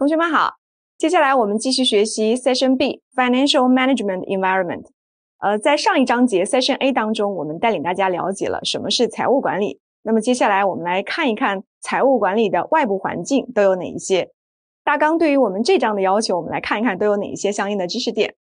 同学们好，接下来我们继续学习 Session B Financial Management Environment。呃，在上一章节 Session A 当中，我们带领大家了解了什么是财务管理。那么接下来我们来看一看财务管理的外部环境都有哪一些。大纲对于我们这章的要求，我们来看一看都有哪一些相应的知识点。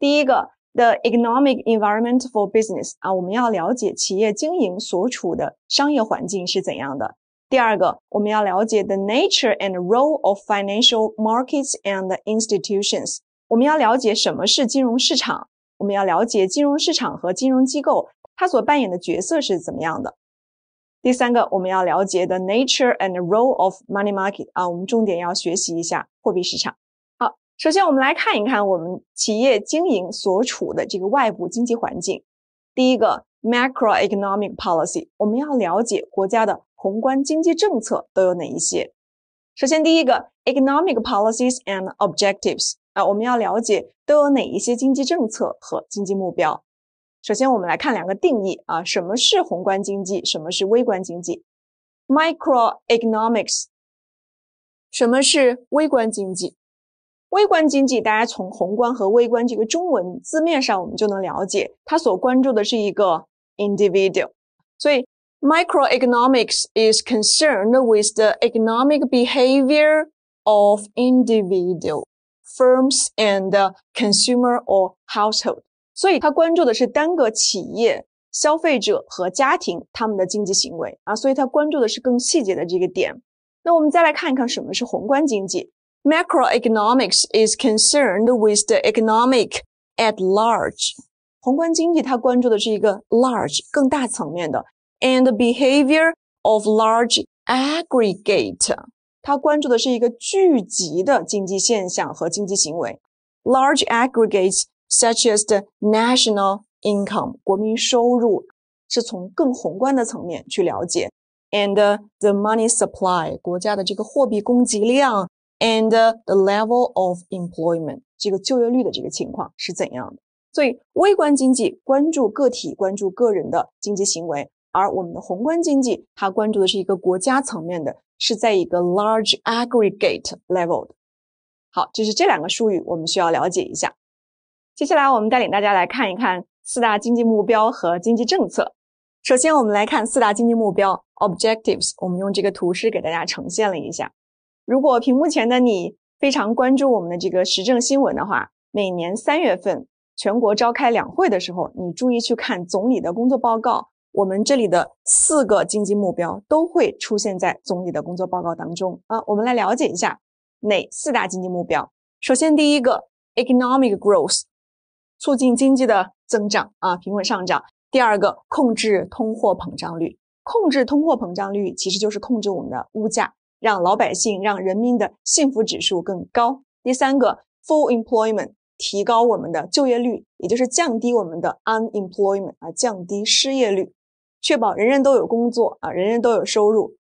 第一个，The Economic Environment for Business，啊，我们要了解企业经营所处的商业环境是怎样的。第二个，我们要了解 the nature and role of financial markets and institutions。我们要了解什么是金融市场，我们要了解金融市场和金融机构它所扮演的角色是怎么样的。第三个，我们要了解 the nature and role of money market。啊，我们重点要学习一下货币市场。好，首先我们来看一看我们企业经营所处的这个外部经济环境。第一个，macroeconomic policy，我们要了解国家的。宏观经济政策都有哪一些？首先，第一个，economic policies and objectives 啊，我们要了解都有哪一些经济政策和经济目标。首先，我们来看两个定义啊，什么是宏观经济，什么是微观经济？Microeconomics，什么是微观经济？微观经济大家从宏观和微观这个中文字面上，我们就能了解，它所关注的是一个 individual，所以。Microeconomics is concerned with the economic behavior of individual, firms and consumer or household. household。所以，他关注的是单个企业、消费者和家庭他们的经济行为啊，所以他关注的是更细节的这个点。那我们再来看一看什么是宏观经济。Macroeconomics is concerned with the economic at large。宏观经济它关注的是一个 large 更大层面的。and the behavior of large aggregate。他关注的是一个聚集的经济现象和经济行为。Large aggregates such as the national income，国民收入，是从更宏观的层面去了解。And the money supply，国家的这个货币供给量，and the level of employment，这个就业率的这个情况是怎样的？所以微观经济关注个体、关注个人的经济行为，而我们的宏观经济，它关注的是一个国家层面的，是在一个 large aggregate level。的。好，这是这两个术语，我们需要了解一下。接下来，我们带领大家来看一看四大经济目标和经济政策。首先，我们来看四大经济目标 objectives。我们用这个图示给大家呈现了一下。如果屏幕前的你非常关注我们的这个时政新闻的话，每年三月份全国召开两会的时候，你注意去看总理的工作报告。我们这里的四个经济目标都会出现在总理的工作报告当中啊。我们来了解一下哪四大经济目标。首先，第一个，economic growth，促进经济的增长啊，平稳上涨。第二个，控制通货膨胀率，控制通货膨胀率其实就是控制我们的物价，让老百姓、让人民的幸福指数更高。第三个，full employment，提高我们的就业率，也就是降低我们的 unemployment 啊，降低失业率。确保人人都有工作啊，人人都有收入，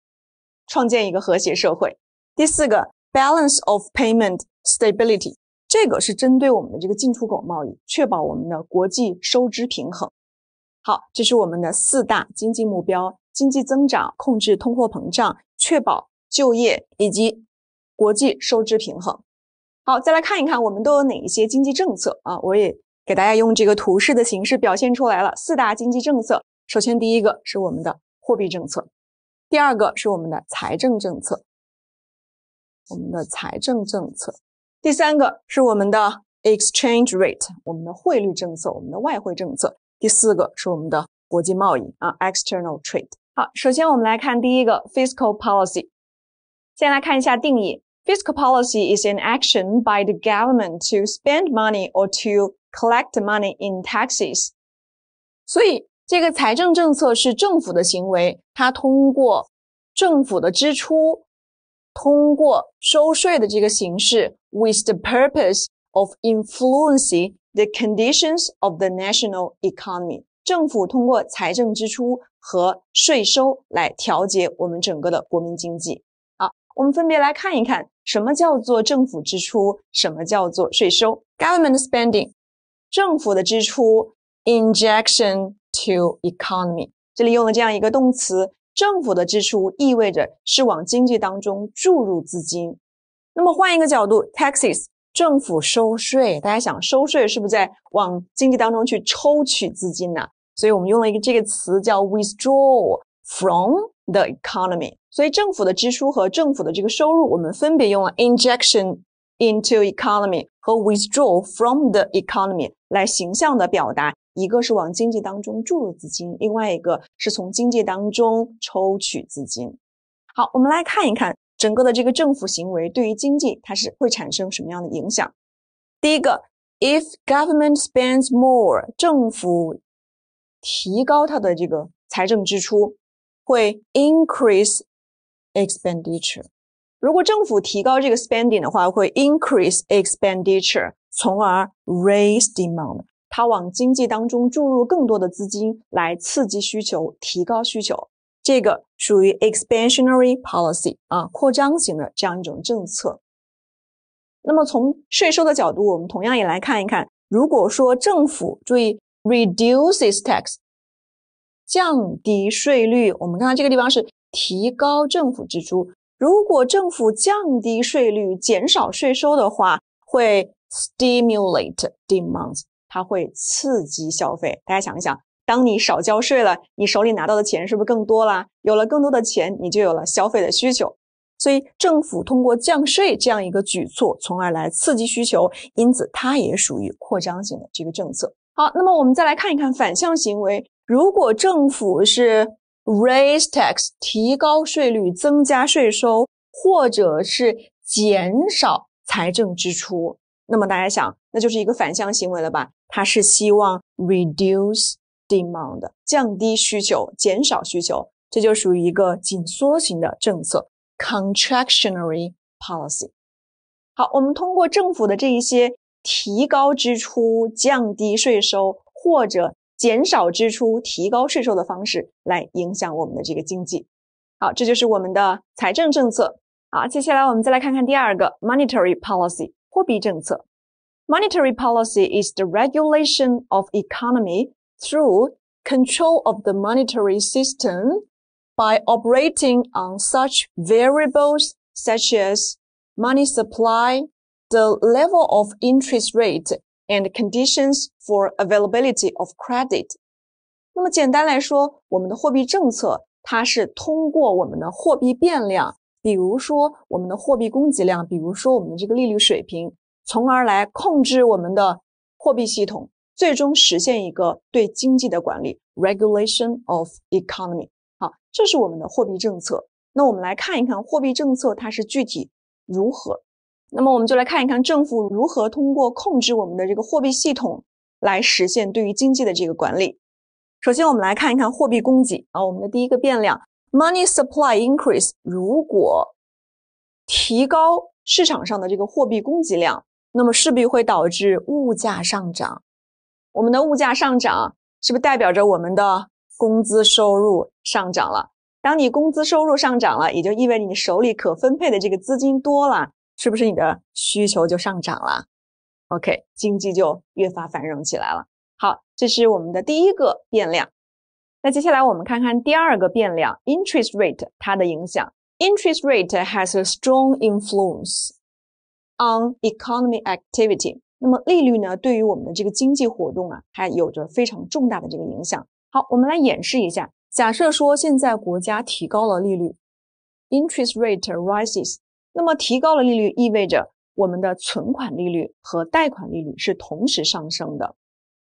创建一个和谐社会。第四个，balance of payment stability，这个是针对我们的这个进出口贸易，确保我们的国际收支平衡。好，这是我们的四大经济目标：经济增长、控制通货膨胀、确保就业以及国际收支平衡。好，再来看一看我们都有哪一些经济政策啊？我也给大家用这个图示的形式表现出来了。四大经济政策。首先，第一个是我们的货币政策；第二个是我们的财政政策；我们的财政政策；第三个是我们的 exchange rate，我们的汇率政策，我们的外汇政策；第四个是我们的国际贸易啊，external trade。好，首先我们来看第一个 fiscal policy。先来看一下定义：fiscal policy is an action by the government to spend money or to collect money in taxes。所以这个财政政策是政府的行为，它通过政府的支出，通过收税的这个形式，with the purpose of influencing the conditions of the national economy。政府通过财政支出和税收来调节我们整个的国民经济。好，我们分别来看一看，什么叫做政府支出，什么叫做税收。Government spending，政府的支出，injection。to economy，这里用了这样一个动词，政府的支出意味着是往经济当中注入资金。那么换一个角度，taxes，政府收税，大家想，收税是不是在往经济当中去抽取资金呢？所以我们用了一个这个词叫 withdraw from the economy。所以政府的支出和政府的这个收入，我们分别用了 injection into economy 和 withdraw from the economy 来形象的表达。一个是往经济当中注入资金，另外一个是从经济当中抽取资金。好，我们来看一看整个的这个政府行为对于经济它是会产生什么样的影响。第一个，if government spends more，政府提高它的这个财政支出，会 increase expenditure。如果政府提高这个 spending 的话，会 increase expenditure，从而 raise demand。它往经济当中注入更多的资金，来刺激需求，提高需求，这个属于 expansionary policy 啊，扩张型的这样一种政策。那么从税收的角度，我们同样也来看一看。如果说政府注意 reduces tax，降低税率，我们看到这个地方是提高政府支出。如果政府降低税率，减少税收的话，会 stimulate demand。它会刺激消费，大家想一想，当你少交税了，你手里拿到的钱是不是更多啦？有了更多的钱，你就有了消费的需求。所以，政府通过降税这样一个举措，从而来刺激需求，因此它也属于扩张型的这个政策。好，那么我们再来看一看反向行为，如果政府是 raise tax，提高税率、增加税收，或者是减少财政支出，那么大家想，那就是一个反向行为了吧？它是希望 reduce demand，降低需求，减少需求，这就属于一个紧缩型的政策，contractionary policy。好，我们通过政府的这一些提高支出、降低税收或者减少支出、提高税收的方式来影响我们的这个经济。好，这就是我们的财政政策好，接下来我们再来看看第二个 monetary policy，货币政策。Monetary policy is the regulation of economy through control of the monetary system by operating on such variables such as money supply, the level of interest rate, and conditions for availability of credit. 那么简单来说，我们的货币政策它是通过我们的货币变量，比如说我们的货币供给量，比如说我们的这个利率水平，从而来控制我们的货币系统，最终实现一个对经济的管理 （regulation of economy）。好，这是我们的货币政策。那我们来看一看货币政策它是具体如何。那么我们就来看一看政府如何通过控制我们的这个货币系统来实现对于经济的这个管理。首先，我们来看一看货币供给啊，我们的第一个变量 （money supply increase）。如果提高市场上的这个货币供给量。那么势必会导致物价上涨。我们的物价上涨，是不是代表着我们的工资收入上涨了？当你工资收入上涨了，也就意味着你手里可分配的这个资金多了，是不是你的需求就上涨了？OK，经济就越发繁荣起来了。好，这是我们的第一个变量。那接下来我们看看第二个变量 interest rate 它的影响。Interest rate has a strong influence. On economy activity，那么利率呢？对于我们的这个经济活动啊，还有着非常重大的这个影响。好，我们来演示一下。假设说现在国家提高了利率，interest rate rises。那么提高了利率意味着我们的存款利率和贷款利率是同时上升的。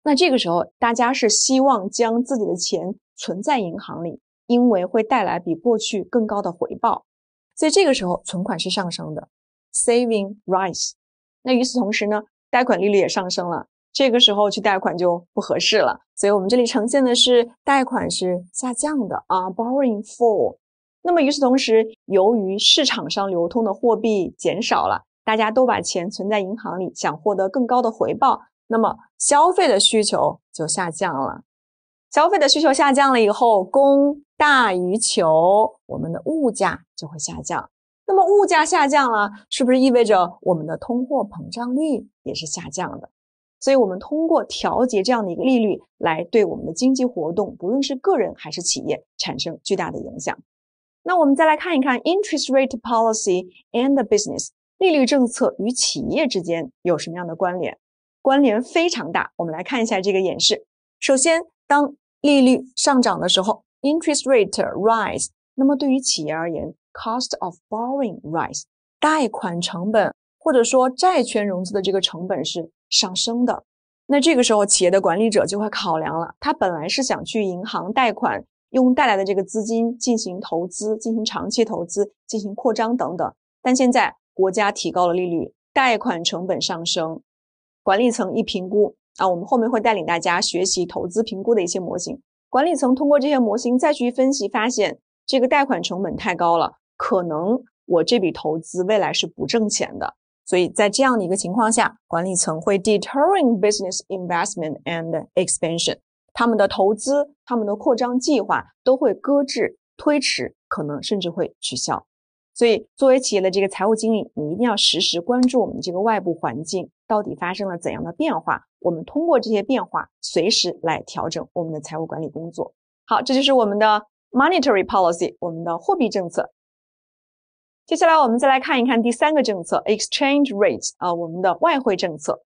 那这个时候，大家是希望将自己的钱存在银行里，因为会带来比过去更高的回报。所以这个时候，存款是上升的。Saving rise，那与此同时呢，贷款利率也上升了，这个时候去贷款就不合适了，所以我们这里呈现的是贷款是下降的啊，Borrowing fall。那么与此同时，由于市场上流通的货币减少了，大家都把钱存在银行里，想获得更高的回报，那么消费的需求就下降了。消费的需求下降了以后，供大于求，我们的物价就会下降。那么物价下降了，是不是意味着我们的通货膨胀率也是下降的？所以，我们通过调节这样的一个利率，来对我们的经济活动，不论是个人还是企业，产生巨大的影响。那我们再来看一看，interest rate policy and business，利率政策与企业之间有什么样的关联？关联非常大。我们来看一下这个演示。首先，当利率上涨的时候，interest rate rise。那么对于企业而言，cost of borrowing rise，贷款成本或者说债券融资的这个成本是上升的。那这个时候企业的管理者就会考量了，他本来是想去银行贷款，用带来的这个资金进行投资、进行长期投资、进行扩张等等。但现在国家提高了利率，贷款成本上升，管理层一评估啊，我们后面会带领大家学习投资评估的一些模型。管理层通过这些模型再去分析，发现。这个贷款成本太高了，可能我这笔投资未来是不挣钱的。所以在这样的一个情况下，管理层会 detering business investment and expansion。他们的投资、他们的扩张计划都会搁置、推迟，可能甚至会取消。所以，作为企业的这个财务经理，你一定要实时关注我们这个外部环境到底发生了怎样的变化。我们通过这些变化，随时来调整我们的财务管理工作。好，这就是我们的。monetary policy exchange rate 啊，我们的外汇政策。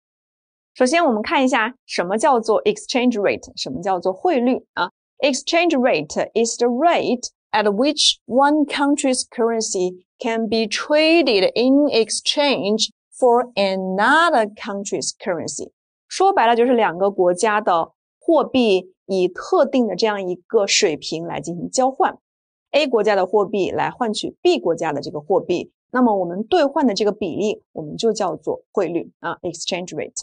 首先我们看一下什么叫做 exchange rate，什么叫做汇率啊？Exchange rate is the rate at which one country's currency can be traded in exchange for another country's currency。说白了就是两个国家的货币以特定的这样一个水平来进行交换，A 国家的货币来换取 B 国家的这个货币，那么我们兑换的这个比例我们就叫做汇率啊，exchange rate。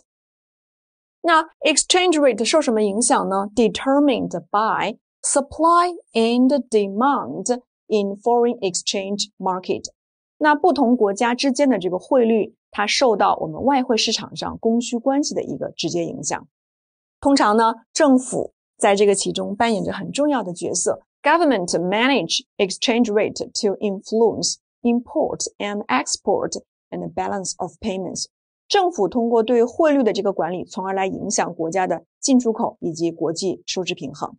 那 exchange rate 受什么影响呢？Determined by supply and demand in foreign exchange market。那不同国家之间的这个汇率，它受到我们外汇市场上供需关系的一个直接影响。通常呢，政府在这个其中扮演着很重要的角色。Government manage exchange rate to influence import and export and the balance of payments。政府通过对汇率的这个管理，从而来影响国家的进出口以及国际收支平衡。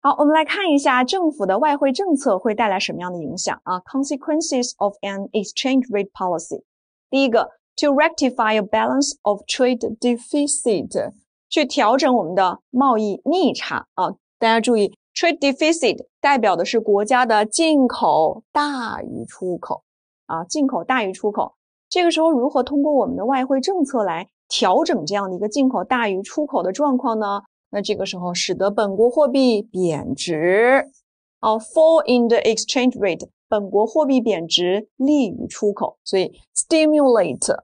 好，我们来看一下政府的外汇政策会带来什么样的影响啊？Consequences of an exchange rate policy。第一个，to rectify a balance of trade deficit。去调整我们的贸易逆差啊！大家注意，trade deficit 代表的是国家的进口大于出口啊，进口大于出口。这个时候如何通过我们的外汇政策来调整这样的一个进口大于出口的状况呢？那这个时候使得本国货币贬值，哦，fall in the exchange rate，本国货币贬值利于出口，所以 stimulate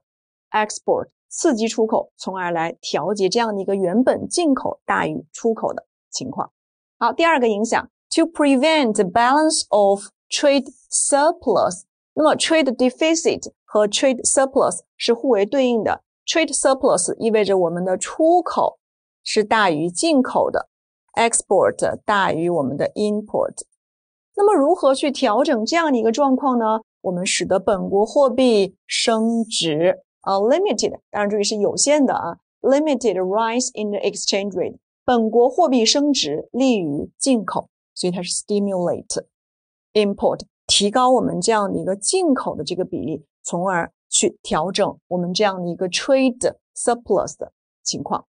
export。刺激出口，从而来调节这样的一个原本进口大于出口的情况。好，第二个影响，to prevent balance of trade surplus。那么，trade deficit 和 trade surplus 是互为对应的。trade surplus 意味着我们的出口是大于进口的，export 大于我们的 import。那么，如何去调整这样的一个状况呢？我们使得本国货币升值。啊，limited，当然注意是有限的啊。Limited rise in the exchange rate，本国货币升值利于进口，所以它是 stimulate import，提高我们这样的一个进口的这个比例，从而去调整我们这样的一个 trade surplus 的情况。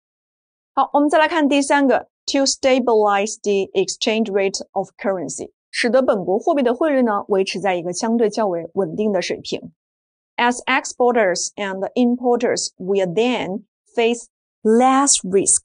好，我们再来看第三个，to stabilize the exchange rate of currency，使得本国货币的汇率呢维持在一个相对较为稳定的水平。As exporters and importers, we then face less risk.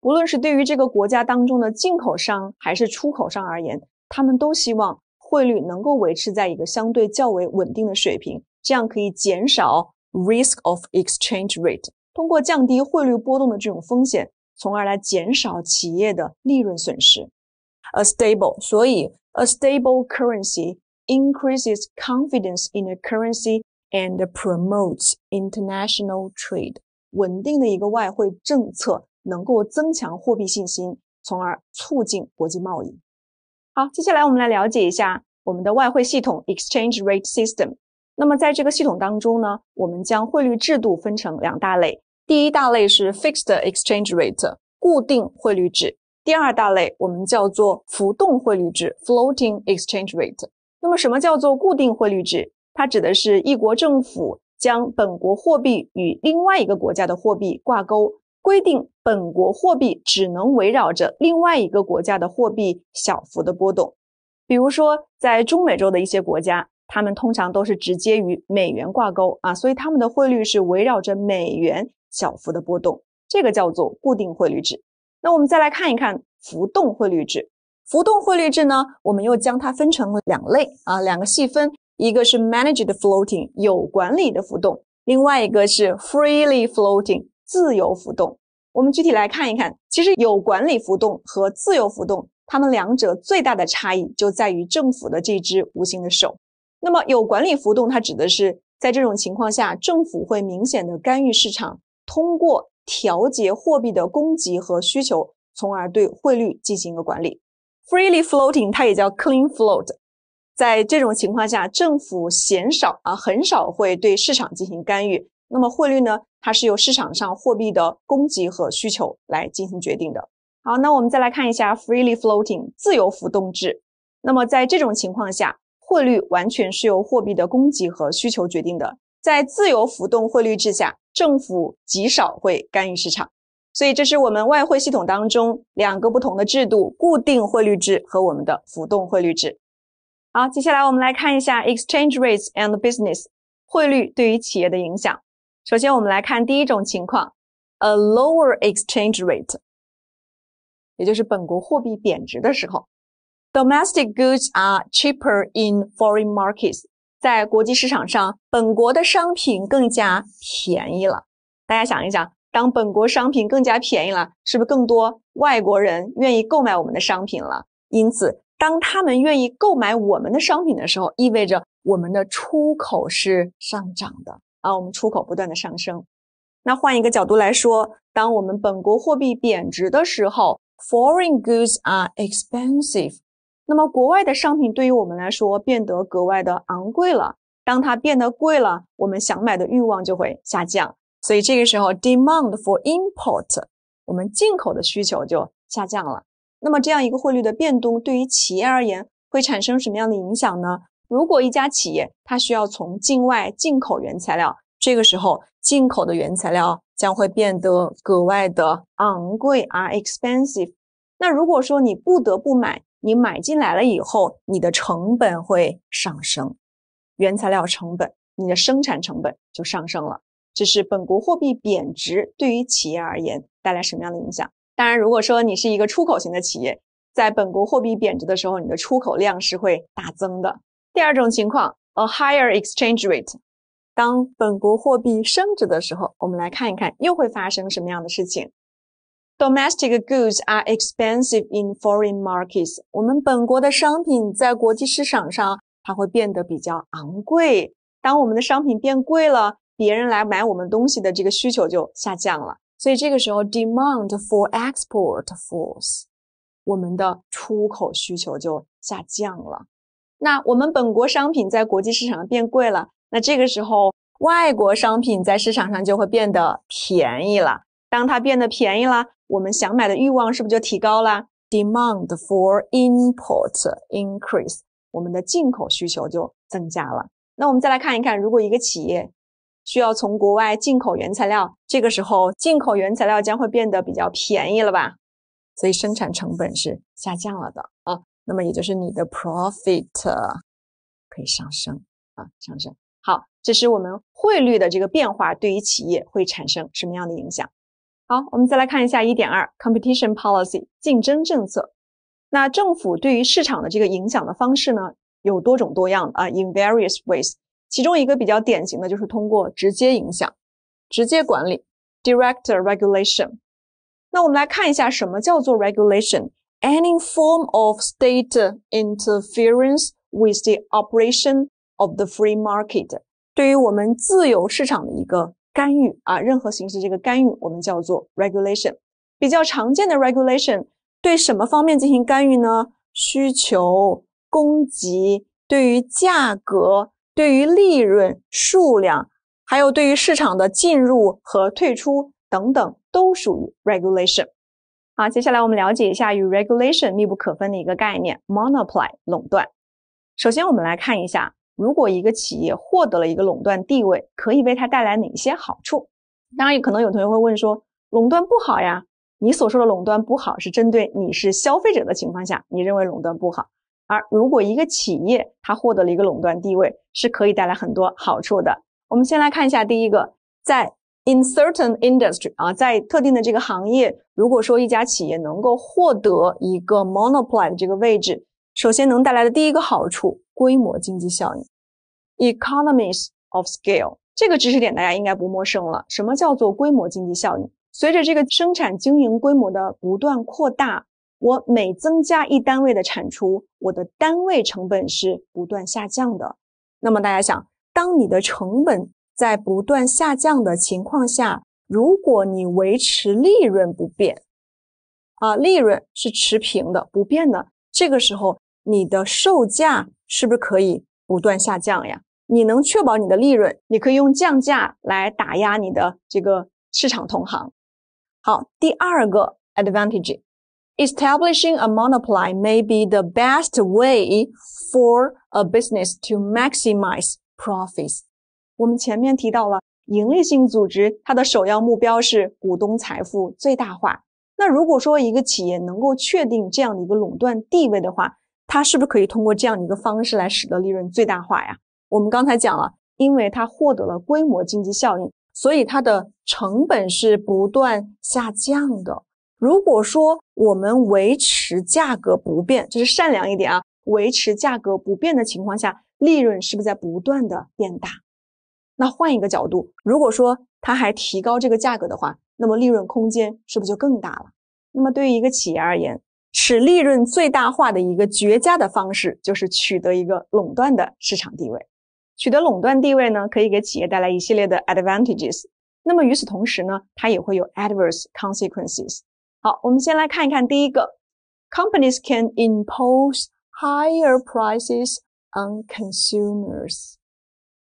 无论是对于这个国家当中的进口商还是出口商而言，他们都希望汇率能够维持在一个相对较为稳定的水平，这样可以减少 risk of exchange rate，通过降低汇率波动的这种风险，从而来减少企业的利润损失。A stable，所以 a stable currency increases confidence in a currency and promotes international trade。稳定的一个外汇政策能够增强货币信心，从而促进国际贸易。好，接下来我们来了解一下我们的外汇系统 （exchange rate system）。那么在这个系统当中呢，我们将汇率制度分成两大类。第一大类是 fixed exchange rate，固定汇率制；第二大类我们叫做浮动汇率制 （floating exchange rate）。那么什么叫做固定汇率制？它指的是，一国政府将本国货币与另外一个国家的货币挂钩，规定本国货币只能围绕着另外一个国家的货币小幅的波动。比如说，在中美洲的一些国家，他们通常都是直接与美元挂钩啊，所以他们的汇率是围绕着美元小幅的波动。这个叫做固定汇率制。那我们再来看一看浮动汇率制。浮动汇率制呢，我们又将它分成了两类啊，两个细分。一个是 managed floating 有管理的浮动，另外一个是 freely floating 自由浮动。我们具体来看一看，其实有管理浮动和自由浮动，它们两者最大的差异就在于政府的这只无形的手。那么有管理浮动，它指的是在这种情况下，政府会明显的干预市场，通过调节货币的供给和需求，从而对汇率进行一个管理。freely floating 它也叫 clean float。在这种情况下，政府鲜少啊，很少会对市场进行干预。那么汇率呢？它是由市场上货币的供给和需求来进行决定的。好，那我们再来看一下 freely floating 自由浮动制。那么在这种情况下，汇率完全是由货币的供给和需求决定的。在自由浮动汇率制下，政府极少会干预市场。所以这是我们外汇系统当中两个不同的制度：固定汇率制和我们的浮动汇率制。好，接下来我们来看一下 exchange rates and business 汇率对于企业的影响。首先，我们来看第一种情况：a lower exchange rate，也就是本国货币贬值的时候，domestic goods are cheaper in foreign markets，在国际市场上，本国的商品更加便宜了。大家想一想，当本国商品更加便宜了，是不是更多外国人愿意购买我们的商品了？因此当他们愿意购买我们的商品的时候，意味着我们的出口是上涨的啊，我们出口不断的上升。那换一个角度来说，当我们本国货币贬值的时候，foreign goods are expensive。那么国外的商品对于我们来说变得格外的昂贵了。当它变得贵了，我们想买的欲望就会下降，所以这个时候 demand for import 我们进口的需求就下降了。那么这样一个汇率的变动，对于企业而言会产生什么样的影响呢？如果一家企业它需要从境外进口原材料，这个时候进口的原材料将会变得格外的昂贵啊 expensive。那如果说你不得不买，你买进来了以后，你的成本会上升，原材料成本，你的生产成本就上升了。这是本国货币贬值对于企业而言带来什么样的影响？当然，如果说你是一个出口型的企业，在本国货币贬值的时候，你的出口量是会大增的。第二种情况，a higher exchange rate，当本国货币升值的时候，我们来看一看又会发生什么样的事情。Domestic goods are expensive in foreign markets。我们本国的商品在国际市场上，它会变得比较昂贵。当我们的商品变贵了，别人来买我们东西的这个需求就下降了。所以这个时候，demand for export falls，我们的出口需求就下降了。那我们本国商品在国际市场上变贵了，那这个时候外国商品在市场上就会变得便宜了。当它变得便宜了，我们想买的欲望是不是就提高了？demand for import increase，我们的进口需求就增加了。那我们再来看一看，如果一个企业。需要从国外进口原材料，这个时候进口原材料将会变得比较便宜了吧？所以生产成本是下降了的啊，那么也就是你的 profit 可以上升啊，上升。好，这是我们汇率的这个变化对于企业会产生什么样的影响？好，我们再来看一下一点二 competition policy 竞争政策。那政府对于市场的这个影响的方式呢，有多种多样啊，in various ways。其中一个比较典型的就是通过直接影响、直接管理 （direct regulation）。那我们来看一下，什么叫做 regulation？Any form of state interference with the operation of the free market，对于我们自由市场的一个干预啊，任何形式这个干预，我们叫做 regulation。比较常见的 regulation 对什么方面进行干预呢？需求、供给，对于价格。对于利润数量，还有对于市场的进入和退出等等，都属于 regulation。好，接下来我们了解一下与 regulation 密不可分的一个概念 monopoly 垄断。首先，我们来看一下，如果一个企业获得了一个垄断地位，可以为它带来哪些好处？当然，有可能有同学会问说，垄断不好呀？你所说的垄断不好，是针对你是消费者的情况下，你认为垄断不好？而如果一个企业它获得了一个垄断地位，是可以带来很多好处的。我们先来看一下，第一个，在 in certain industry 啊，在特定的这个行业，如果说一家企业能够获得一个 monopoly 的这个位置，首先能带来的第一个好处，规模经济效应 e c o n o m i e s of scale）。这个知识点大家应该不陌生了。什么叫做规模经济效应？随着这个生产经营规模的不断扩大。我每增加一单位的产出，我的单位成本是不断下降的。那么大家想，当你的成本在不断下降的情况下，如果你维持利润不变，啊，利润是持平的、不变的，这个时候你的售价是不是可以不断下降呀？你能确保你的利润，你可以用降价来打压你的这个市场同行。好，第二个 advantage。Establishing a monopoly may be the best way for a business to maximize profits。我们前面提到了盈利性组织，它的首要目标是股东财富最大化。那如果说一个企业能够确定这样的一个垄断地位的话，它是不是可以通过这样的一个方式来使得利润最大化呀？我们刚才讲了，因为它获得了规模经济效应，所以它的成本是不断下降的。如果说我们维持价格不变，就是善良一点啊。维持价格不变的情况下，利润是不是在不断的变大？那换一个角度，如果说他还提高这个价格的话，那么利润空间是不是就更大了？那么对于一个企业而言，使利润最大化的一个绝佳的方式，就是取得一个垄断的市场地位。取得垄断地位呢，可以给企业带来一系列的 advantages。那么与此同时呢，它也会有 adverse consequences。好，我们先来看一看第一个，companies can impose higher prices on consumers。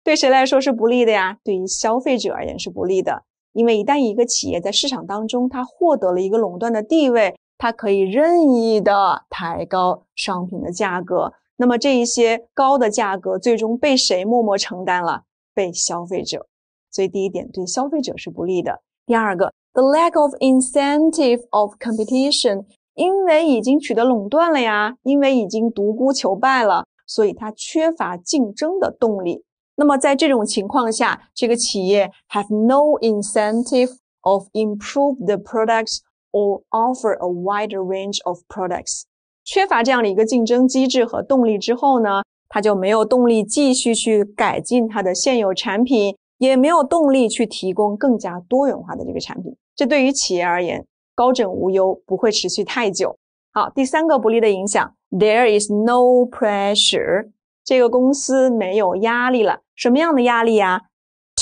对谁来说是不利的呀？对于消费者而言是不利的，因为一旦一个企业在市场当中，它获得了一个垄断的地位，它可以任意的抬高商品的价格。那么这一些高的价格最终被谁默默承担了？被消费者。所以第一点对消费者是不利的。第二个。The lack of incentive of competition，因为已经取得垄断了呀，因为已经独孤求败了，所以它缺乏竞争的动力。那么在这种情况下，这个企业 have no incentive of improve the products or offer a wider range of products。缺乏这样的一个竞争机制和动力之后呢，它就没有动力继续去改进它的现有产品。也没有动力去提供更加多元化的这个产品，这对于企业而言高枕无忧不会持续太久。好，第三个不利的影响，There is no pressure，这个公司没有压力了。什么样的压力呀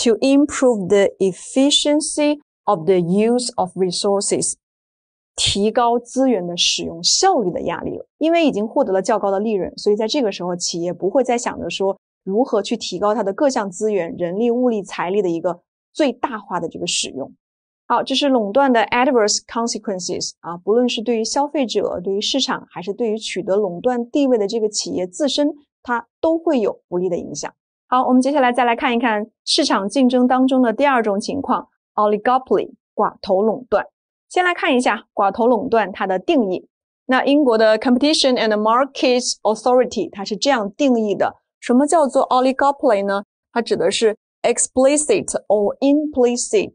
？To improve the efficiency of the use of resources，提高资源的使用效率的压力了。因为已经获得了较高的利润，所以在这个时候企业不会再想着说。如何去提高它的各项资源、人力、物力、财力的一个最大化的这个使用？好，这是垄断的 adverse consequences 啊，不论是对于消费者、对于市场，还是对于取得垄断地位的这个企业自身，它都会有不利的影响。好，我们接下来再来看一看市场竞争当中的第二种情况 oligopoly 寡头垄断。先来看一下寡头垄断它的定义。那英国的 Competition and Markets Authority 它是这样定义的。什么叫做 oligopoly 呢？它指的是 explicit or implicit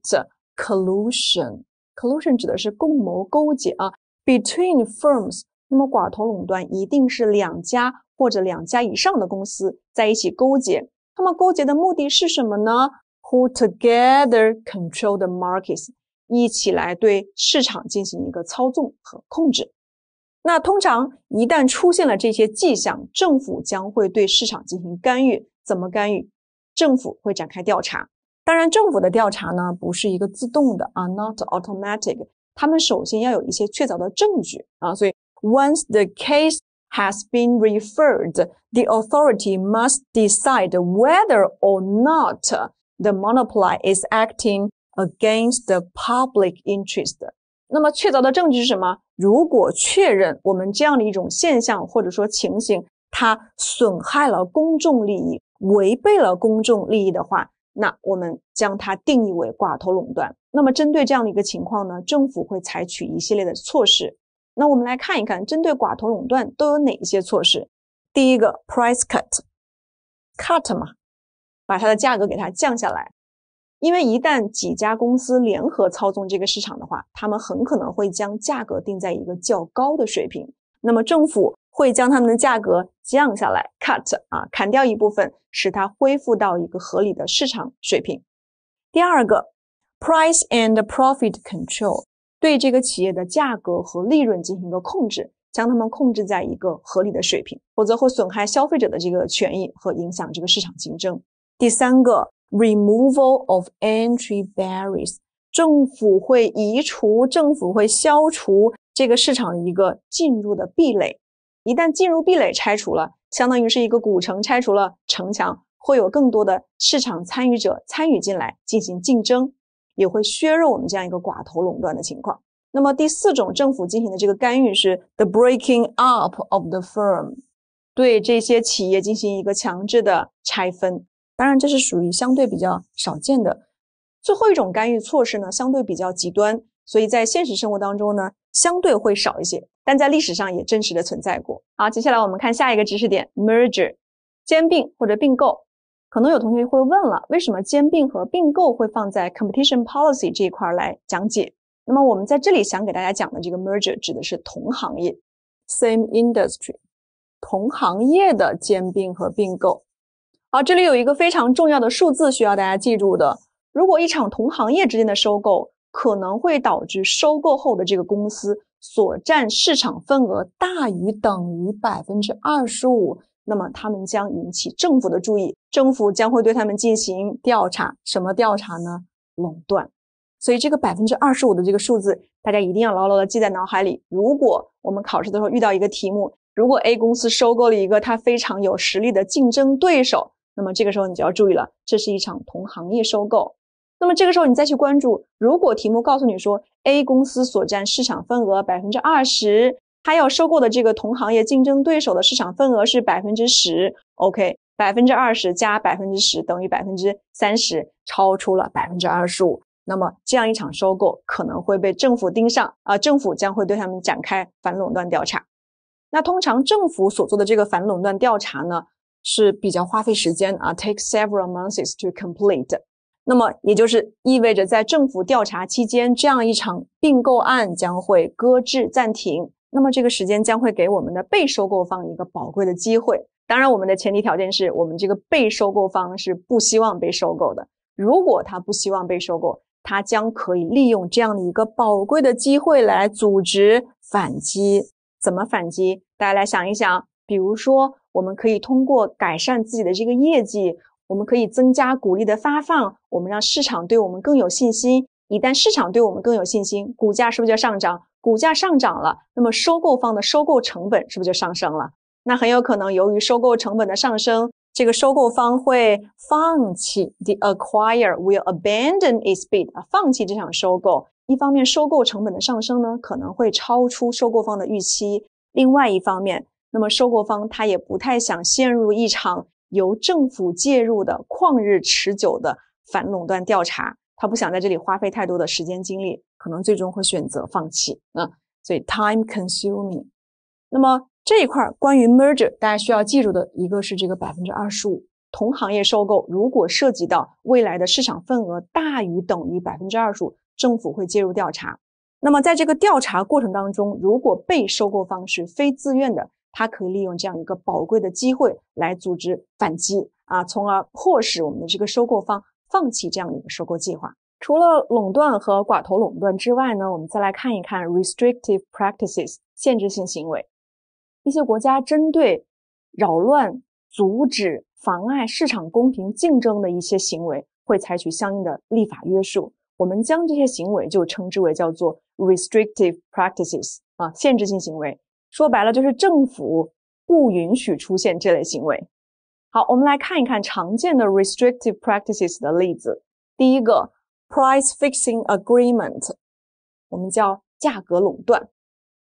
collusion。collusion 指的是共谋勾结啊。between firms，那么寡头垄断一定是两家或者两家以上的公司在一起勾结。他们勾结的目的是什么呢？w h o together control the markets，一起来对市场进行一个操纵和控制。那通常一旦出现了这些迹象，政府将会对市场进行干预。怎么干预？政府会展开调查。当然，政府的调查呢，不是一个自动的啊，not automatic。他们首先要有一些确凿的证据啊。所以，once the case has been referred，the authority must decide whether or not the monopoly is acting against the public interest。那么确凿的证据是什么？如果确认我们这样的一种现象或者说情形，它损害了公众利益，违背了公众利益的话，那我们将它定义为寡头垄断。那么针对这样的一个情况呢，政府会采取一系列的措施。那我们来看一看，针对寡头垄断都有哪一些措施？第一个，price cut，cut 嘛，把它的价格给它降下来。因为一旦几家公司联合操纵这个市场的话，他们很可能会将价格定在一个较高的水平。那么政府会将他们的价格降下来，cut 啊，砍掉一部分，使它恢复到一个合理的市场水平。第二个，price and profit control，对这个企业的价格和利润进行一个控制，将它们控制在一个合理的水平，否则会损害消费者的这个权益和影响这个市场竞争。第三个。Removal of entry barriers，政府会移除，政府会消除这个市场的一个进入的壁垒。一旦进入壁垒拆除了，相当于是一个古城拆除了城墙，会有更多的市场参与者参与进来进行竞争，也会削弱我们这样一个寡头垄断的情况。那么第四种政府进行的这个干预是 the breaking up of the firm，对这些企业进行一个强制的拆分。当然，这是属于相对比较少见的。最后一种干预措施呢，相对比较极端，所以在现实生活当中呢，相对会少一些，但在历史上也真实的存在过。好，接下来我们看下一个知识点：merge，r 兼并或者并购。可能有同学会问了，为什么兼并和并购会放在 competition policy 这一块儿来讲解？那么我们在这里想给大家讲的这个 merge，r 指的是同行业 （same industry） 同行业的兼并和并购。好，这里有一个非常重要的数字需要大家记住的。如果一场同行业之间的收购可能会导致收购后的这个公司所占市场份额大于等于百分之二十五，那么他们将引起政府的注意，政府将会对他们进行调查。什么调查呢？垄断。所以这个百分之二十五的这个数字，大家一定要牢牢的记在脑海里。如果我们考试的时候遇到一个题目，如果 A 公司收购了一个它非常有实力的竞争对手，那么这个时候你就要注意了，这是一场同行业收购。那么这个时候你再去关注，如果题目告诉你说 A 公司所占市场份额百分之二十，它要收购的这个同行业竞争对手的市场份额是百分之十，OK，百分之二十加百分之十等于百分之三十，超出了百分之二十五，那么这样一场收购可能会被政府盯上啊，政府将会对他们展开反垄断调查。那通常政府所做的这个反垄断调查呢？是比较花费时间啊，take several months to complete。那么，也就是意味着在政府调查期间，这样一场并购案将会搁置暂停。那么，这个时间将会给我们的被收购方一个宝贵的机会。当然，我们的前提条件是我们这个被收购方是不希望被收购的。如果他不希望被收购，他将可以利用这样的一个宝贵的机会来组织反击。怎么反击？大家来想一想，比如说。我们可以通过改善自己的这个业绩，我们可以增加股利的发放，我们让市场对我们更有信心。一旦市场对我们更有信心，股价是不是就上涨？股价上涨了，那么收购方的收购成本是不是就上升了？那很有可能由于收购成本的上升，这个收购方会放弃，the acquire will abandon its bid 啊，放弃这场收购。一方面，收购成本的上升呢，可能会超出收购方的预期；另外一方面，那么收购方他也不太想陷入一场由政府介入的旷日持久的反垄断调查，他不想在这里花费太多的时间精力，可能最终会选择放弃。那所以 time consuming。那么这一块关于 merger，大家需要记住的一个是这个百分之二十五，同行业收购如果涉及到未来的市场份额大于等于百分之二十五，政府会介入调查。那么在这个调查过程当中，如果被收购方是非自愿的。它可以利用这样一个宝贵的机会来组织反击啊，从而迫使我们的这个收购方放弃这样的一个收购计划。除了垄断和寡头垄断之外呢，我们再来看一看 restrictive practices 限制性行为。一些国家针对扰乱、阻止、妨碍市场公平竞争的一些行为，会采取相应的立法约束。我们将这些行为就称之为叫做 restrictive practices 啊，限制性行为。说白了就是政府不允许出现这类行为。好，我们来看一看常见的 restrictive practices 的例子。第一个，price fixing agreement，我们叫价格垄断。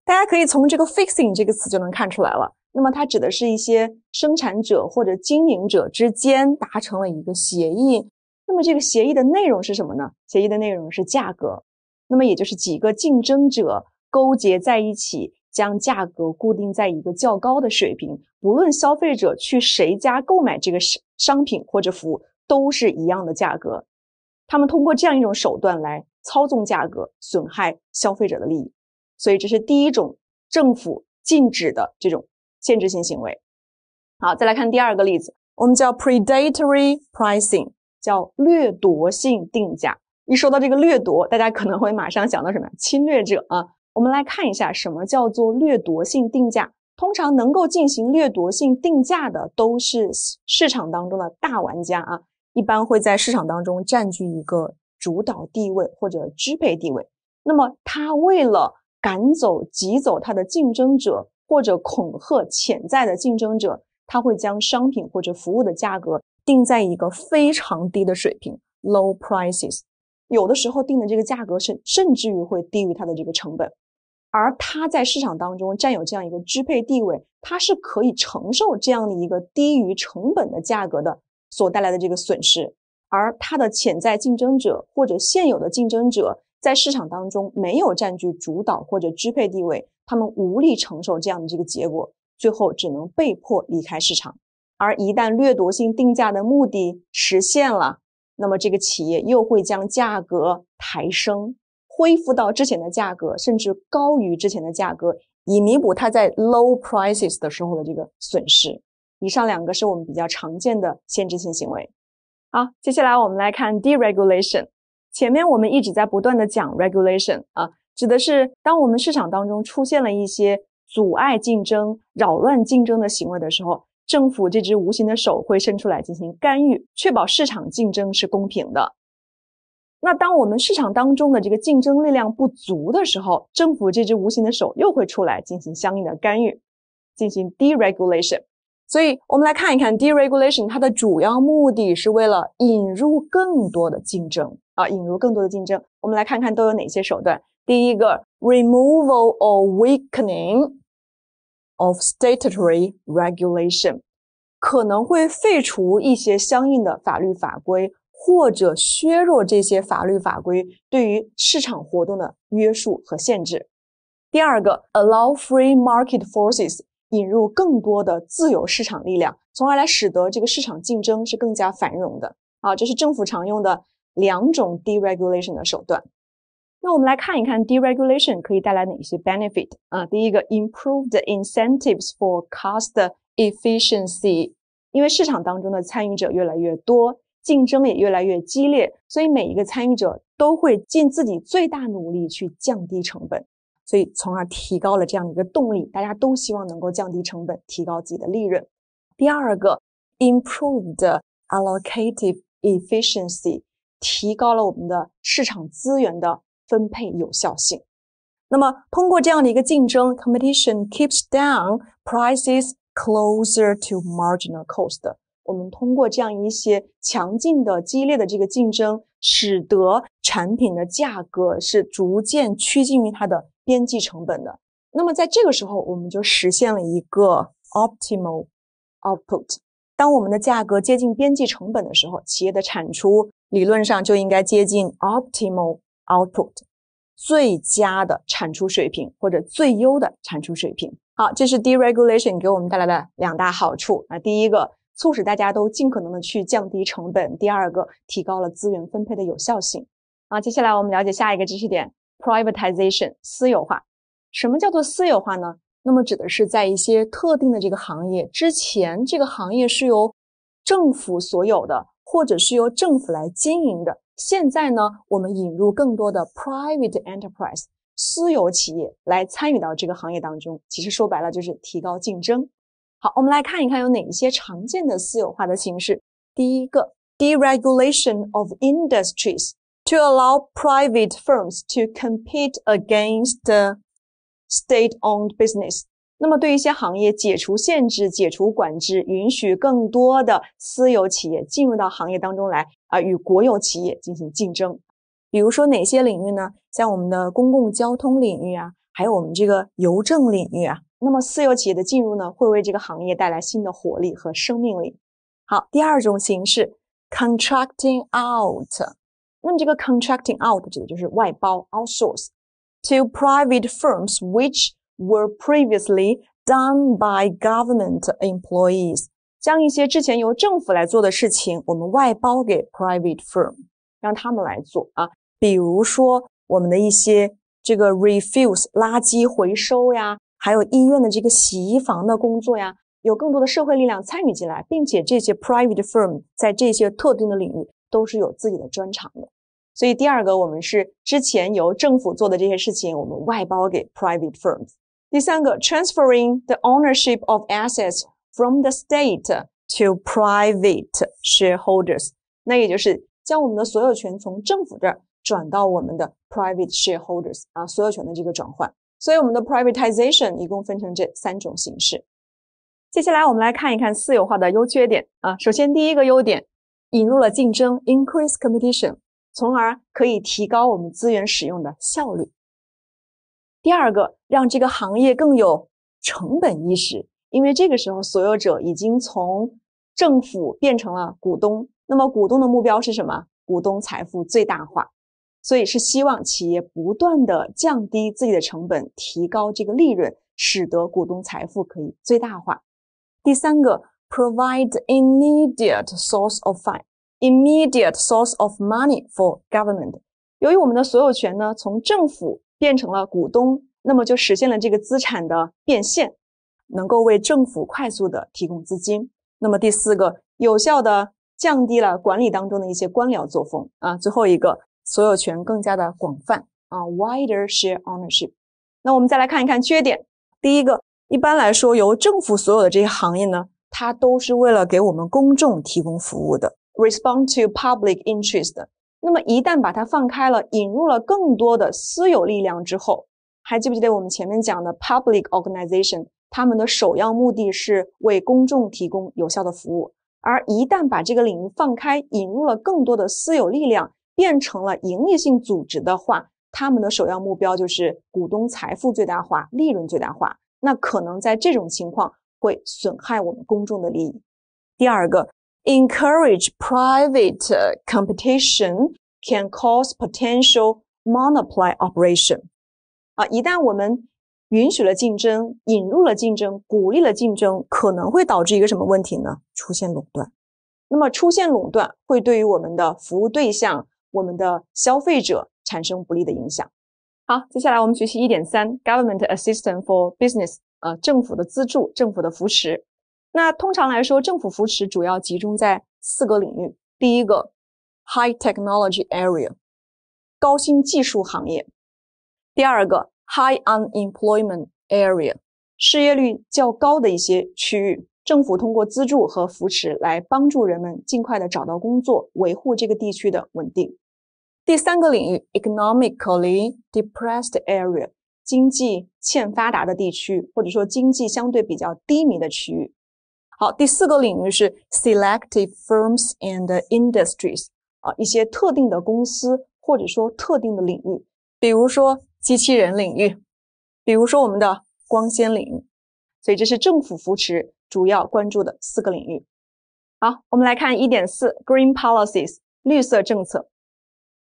大家可以从这个 fixing 这个词就能看出来了。那么它指的是一些生产者或者经营者之间达成了一个协议。那么这个协议的内容是什么呢？协议的内容是价格。那么也就是几个竞争者勾结在一起。将价格固定在一个较高的水平，不论消费者去谁家购买这个商商品或者服务，都是一样的价格。他们通过这样一种手段来操纵价格，损害消费者的利益。所以这是第一种政府禁止的这种限制性行为。好，再来看第二个例子，我们叫 predatory pricing，叫掠夺性定价。一说到这个掠夺，大家可能会马上想到什么？侵略者啊。我们来看一下什么叫做掠夺性定价。通常能够进行掠夺性定价的都是市场当中的大玩家啊，一般会在市场当中占据一个主导地位或者支配地位。那么，他为了赶走、挤走他的竞争者，或者恐吓潜在的竞争者，他会将商品或者服务的价格定在一个非常低的水平，low prices。有的时候定的这个价格是甚至于会低于它的这个成本，而它在市场当中占有这样一个支配地位，它是可以承受这样的一个低于成本的价格的所带来的这个损失，而它的潜在竞争者或者现有的竞争者在市场当中没有占据主导或者支配地位，他们无力承受这样的这个结果，最后只能被迫离开市场，而一旦掠夺性定价的目的实现了。那么这个企业又会将价格抬升，恢复到之前的价格，甚至高于之前的价格，以弥补它在 low prices 的时候的这个损失。以上两个是我们比较常见的限制性行为。好，接下来我们来看 deregulation。前面我们一直在不断的讲 regulation，啊，指的是当我们市场当中出现了一些阻碍竞争、扰乱竞争的行为的时候。政府这只无形的手会伸出来进行干预，确保市场竞争是公平的。那当我们市场当中的这个竞争力量不足的时候，政府这只无形的手又会出来进行相应的干预，进行 deregulation。所以，我们来看一看 deregulation 它的主要目的是为了引入更多的竞争啊，引入更多的竞争。我们来看看都有哪些手段。第一个，removal or weakening。Of statutory regulation，可能会废除一些相应的法律法规，或者削弱这些法律法规对于市场活动的约束和限制。第二个，allow free market forces，引入更多的自由市场力量，从而来使得这个市场竞争是更加繁荣的。啊，这是政府常用的两种 deregulation 的手段。那我们来看一看，deregulation 可以带来哪些 benefit 啊？第一个，improved incentives for cost efficiency，因为市场当中的参与者越来越多，竞争也越来越激烈，所以每一个参与者都会尽自己最大努力去降低成本，所以从而提高了这样的一个动力，大家都希望能够降低成本，提高自己的利润。第二个，improved allocative efficiency，提高了我们的市场资源的。分配有效性。那么，通过这样的一个竞争，competition keeps down prices closer to marginal cost。我们通过这样一些强劲的、激烈的这个竞争，使得产品的价格是逐渐趋近于它的边际成本的。那么，在这个时候，我们就实现了一个 optimal output。当我们的价格接近边际成本的时候，企业的产出理论上就应该接近 optimal。Output 最佳的产出水平或者最优的产出水平。好，这是 deregulation 给我们带来的两大好处啊。第一个，促使大家都尽可能的去降低成本；第二个，提高了资源分配的有效性。啊，接下来我们了解下一个知识点：privatization 私有化。什么叫做私有化呢？那么指的是在一些特定的这个行业之前，这个行业是由政府所有的。或者是由政府来经营的。现在呢，我们引入更多的 private enterprise（ 私有企业）来参与到这个行业当中。其实说白了就是提高竞争。好，我们来看一看有哪一些常见的私有化的形式。第一个，deregulation of industries to allow private firms to compete against state-owned business。那么，对一些行业解除限制、解除管制，允许更多的私有企业进入到行业当中来啊，与国有企业进行竞争。比如说哪些领域呢？在我们的公共交通领域啊，还有我们这个邮政领域啊。那么，私有企业的进入呢，会为这个行业带来新的活力和生命力。好，第二种形式，contracting out。那么，这个 contracting out 指的就是外包 o u t s o u r c e t o private firms，which were previously done by government employees，将一些之前由政府来做的事情，我们外包给 private firm，让他们来做啊。比如说我们的一些这个 refuse 垃圾回收呀，还有医院的这个洗衣房的工作呀，有更多的社会力量参与进来，并且这些 private firm 在这些特定的领域都是有自己的专长的。所以第二个，我们是之前由政府做的这些事情，我们外包给 private firms。第三个，transferring the ownership of assets from the state to private shareholders，那也就是将我们的所有权从政府这儿转到我们的 private shareholders 啊，所有权的这个转换。所以我们的 privatization 一共分成这三种形式。接下来我们来看一看私有化的优缺点啊。首先第一个优点，引入了竞争，increase competition，从而可以提高我们资源使用的效率。第二个，让这个行业更有成本意识，因为这个时候所有者已经从政府变成了股东。那么股东的目标是什么？股东财富最大化，所以是希望企业不断的降低自己的成本，提高这个利润，使得股东财富可以最大化。第三个，provide immediate source of fund, immediate source of money for government。由于我们的所有权呢，从政府。变成了股东，那么就实现了这个资产的变现，能够为政府快速的提供资金。那么第四个，有效的降低了管理当中的一些官僚作风啊。最后一个，所有权更加的广泛啊，wider share ownership。那我们再来看一看缺点。第一个，一般来说由政府所有的这些行业呢，它都是为了给我们公众提供服务的，respond to public interest。那么一旦把它放开了，引入了更多的私有力量之后，还记不记得我们前面讲的 public organization？他们的首要目的是为公众提供有效的服务。而一旦把这个领域放开，引入了更多的私有力量，变成了盈利性组织的话，他们的首要目标就是股东财富最大化、利润最大化。那可能在这种情况会损害我们公众的利益。第二个。Encourage private competition can cause potential monopoly operation。啊，一旦我们允许了竞争，引入了竞争，鼓励了竞争，可能会导致一个什么问题呢？出现垄断。那么出现垄断会对于我们的服务对象、我们的消费者产生不利的影响。好，接下来我们学习一点三：government assistance for business。啊，政府的资助，政府的扶持。那通常来说，政府扶持主要集中在四个领域：第一个，high technology area，高新技术行业；第二个，high unemployment area，失业率较高的一些区域，政府通过资助和扶持来帮助人们尽快的找到工作，维护这个地区的稳定；第三个领域，economically depressed area，经济欠发达的地区，或者说经济相对比较低迷的区域。好，第四个领域是 selective firms and industries，啊，一些特定的公司或者说特定的领域，比如说机器人领域，比如说我们的光纤领域，所以这是政府扶持主要关注的四个领域。好，我们来看一点四 green policies，绿色政策。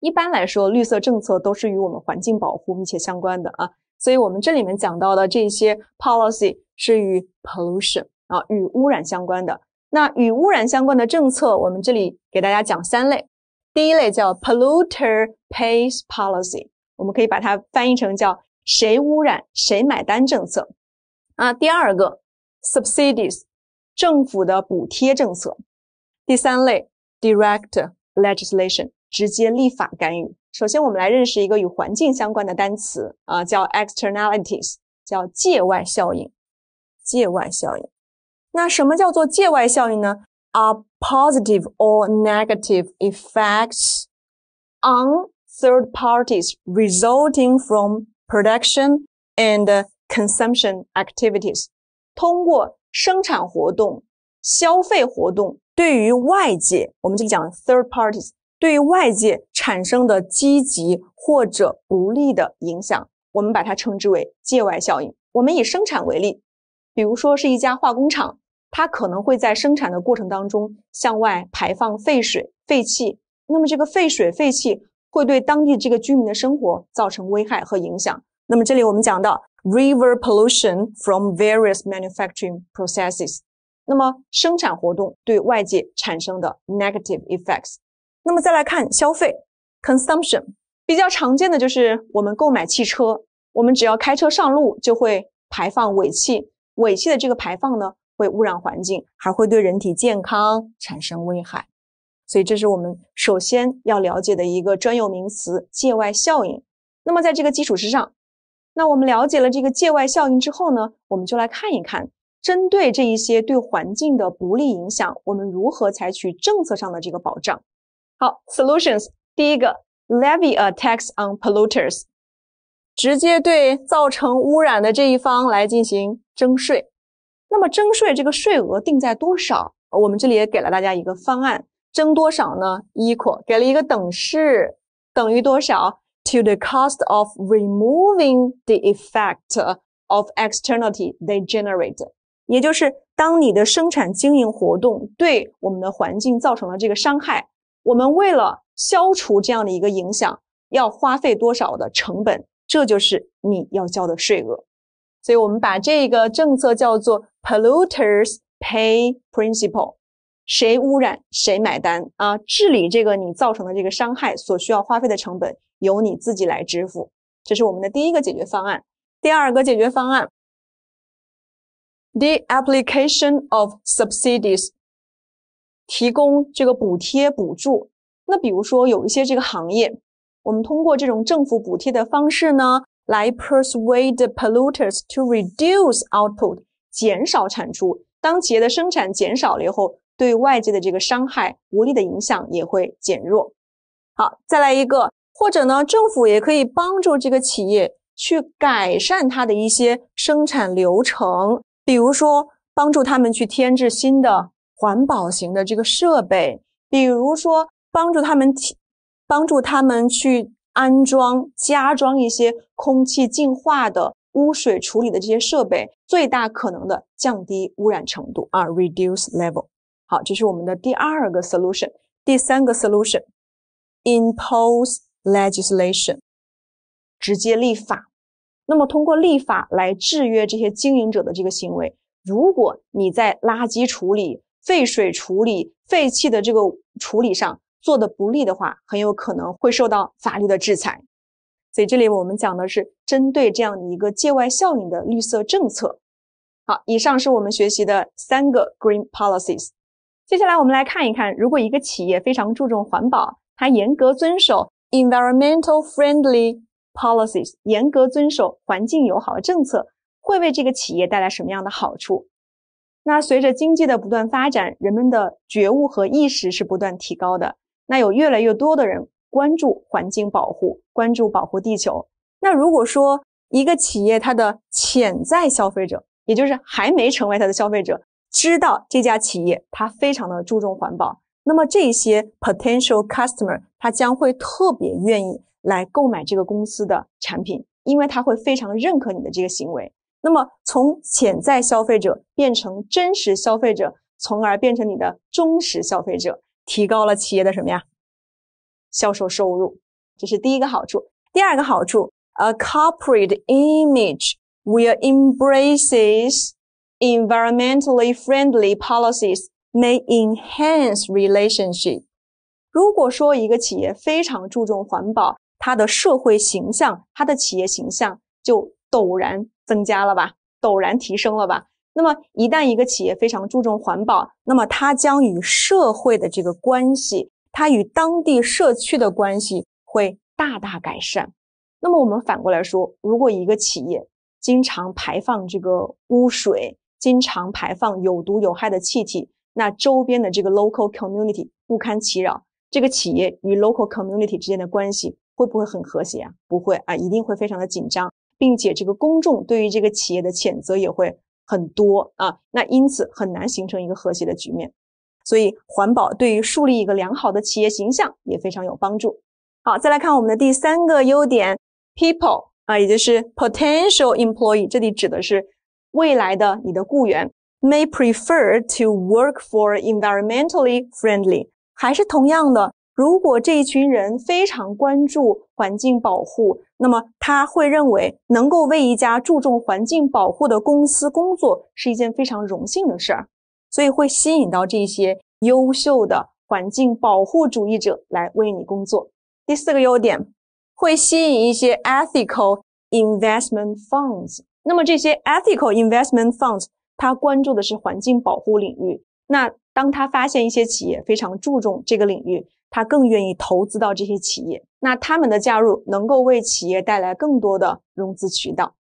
一般来说，绿色政策都是与我们环境保护密切相关的啊，所以我们这里面讲到的这些 policy 是与 pollution。啊，与污染相关的那与污染相关的政策，我们这里给大家讲三类。第一类叫 Polluter Pays Policy，我们可以把它翻译成叫“谁污染谁买单”政策啊。第二个 Subsidies，政府的补贴政策。第三类 Direct Legislation，直接立法干预。首先，我们来认识一个与环境相关的单词啊，叫 Externalities，叫界外效应。界外效应。那什么叫做界外效应呢？Are positive or negative effects on third parties resulting from production and consumption activities？通过生产活动、消费活动对于外界，我们这里讲 third parties，对于外界产生的积极或者不利的影响，我们把它称之为界外效应。我们以生产为例，比如说是一家化工厂。它可能会在生产的过程当中向外排放废水、废气，那么这个废水、废气会对当地这个居民的生活造成危害和影响。那么这里我们讲到 river pollution from various manufacturing processes。那么生产活动对外界产生的 negative effects。那么再来看消费 consumption，比较常见的就是我们购买汽车，我们只要开车上路就会排放尾气，尾气的这个排放呢。会污染环境，还会对人体健康产生危害，所以这是我们首先要了解的一个专有名词——界外效应。那么，在这个基础之上，那我们了解了这个界外效应之后呢，我们就来看一看，针对这一些对环境的不利影响，我们如何采取政策上的这个保障。好，solutions，第一个，levy a tax on polluters，直接对造成污染的这一方来进行征税。那么征税这个税额定在多少？我们这里也给了大家一个方案，征多少呢？equal 给了一个等式，等于多少？to the cost of removing the effect of externality they generate，也就是当你的生产经营活动对我们的环境造成了这个伤害，我们为了消除这样的一个影响，要花费多少的成本？这就是你要交的税额。所以，我们把这个政策叫做 “Polluters Pay Principle”，谁污染谁买单啊？治理这个你造成的这个伤害所需要花费的成本，由你自己来支付。这是我们的第一个解决方案。第二个解决方案：The application of subsidies，提供这个补贴补助。那比如说，有一些这个行业，我们通过这种政府补贴的方式呢。来 persuade polluters to reduce output，减少产出。当企业的生产减少了以后，对外界的这个伤害、不利的影响也会减弱。好，再来一个，或者呢，政府也可以帮助这个企业去改善它的一些生产流程，比如说帮助他们去添置新的环保型的这个设备，比如说帮助他们提，帮助他们去。安装、加装一些空气净化的、污水处理的这些设备，最大可能的降低污染程度啊，reduce level。好，这是我们的第二个 solution。第三个 solution，impose legislation，直接立法。那么通过立法来制约这些经营者的这个行为。如果你在垃圾处理、废水处理、废气的这个处理上。做的不利的话，很有可能会受到法律的制裁。所以这里我们讲的是针对这样的一个界外效应的绿色政策。好，以上是我们学习的三个 green policies。接下来我们来看一看，如果一个企业非常注重环保，它严格遵守 environmental friendly policies，严格遵守环境友好的政策，会为这个企业带来什么样的好处？那随着经济的不断发展，人们的觉悟和意识是不断提高的。那有越来越多的人关注环境保护，关注保护地球。那如果说一个企业它的潜在消费者，也就是还没成为它的消费者，知道这家企业它非常的注重环保，那么这些 potential customer 他将会特别愿意来购买这个公司的产品，因为他会非常认可你的这个行为。那么从潜在消费者变成真实消费者，从而变成你的忠实消费者。提高了企业的什么呀？销售收入，这是第一个好处。第二个好处，a corporate image w i l l e embraces environmentally friendly policies may enhance relationship。如果说一个企业非常注重环保，它的社会形象、它的企业形象就陡然增加了吧，陡然提升了吧。那么，一旦一个企业非常注重环保，那么它将与社会的这个关系，它与当地社区的关系会大大改善。那么，我们反过来说，如果一个企业经常排放这个污水，经常排放有毒有害的气体，那周边的这个 local community 不堪其扰，这个企业与 local community 之间的关系会不会很和谐啊？不会啊，一定会非常的紧张，并且这个公众对于这个企业的谴责也会。很多啊，那因此很难形成一个和谐的局面，所以环保对于树立一个良好的企业形象也非常有帮助。好，再来看我们的第三个优点，people 啊，也就是 potential employee，这里指的是未来的你的雇员，may prefer to work for environmentally friendly，还是同样的。如果这一群人非常关注环境保护，那么他会认为能够为一家注重环境保护的公司工作是一件非常荣幸的事儿，所以会吸引到这些优秀的环境保护主义者来为你工作。第四个优点会吸引一些 ethical investment funds。那么这些 ethical investment funds，它关注的是环境保护领域。那当他发现一些企业非常注重这个领域，他更愿意投资到这些企业，那他们的加入能够为企业带来更多的融资渠道。